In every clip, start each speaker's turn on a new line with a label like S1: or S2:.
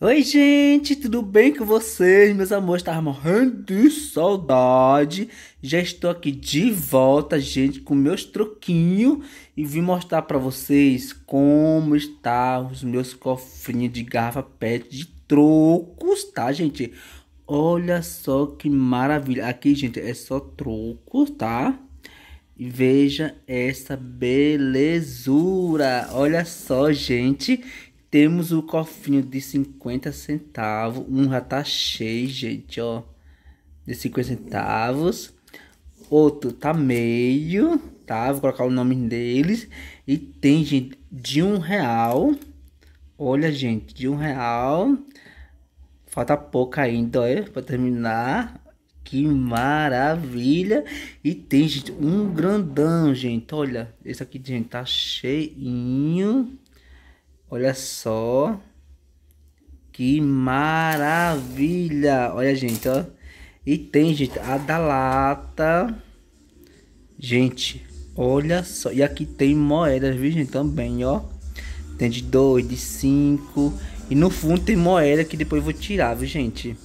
S1: Oi, gente, tudo bem com vocês? Meus amores, tava morrendo de saudade. Já estou aqui de volta, gente, com meus troquinhos e vim mostrar para vocês como está os meus cofrinhos de garrafa PET de trocos, tá, gente? Olha só que maravilha. Aqui, gente, é só troco, tá? E veja essa belezura. Olha só, gente. Temos o cofinho de 50 centavos. Um já tá cheio, gente, ó. De 50 centavos. Outro tá meio, tá? Vou colocar o nome deles. E tem, gente, de um real. Olha, gente, de um real. Falta pouco ainda, olha, pra terminar. Que maravilha! E tem, gente, um grandão, gente. Olha, esse aqui, gente, tá cheinho. Olha só. Que maravilha. Olha, gente, ó. E tem, gente, a da lata. Gente, olha só. E aqui tem moedas, viu, gente, também, ó. Tem de 2, de 5. E no fundo tem moeda que depois eu vou tirar, viu, gente?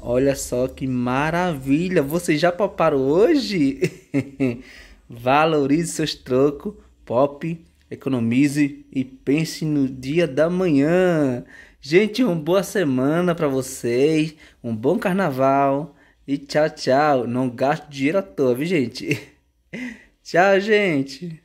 S1: Olha só que maravilha! Você já poparam hoje? Valorize seus trocos. Pop economize e pense no dia da manhã. Gente, uma boa semana para vocês, um bom carnaval e tchau, tchau. Não gasto dinheiro à toa, viu, gente? tchau, gente.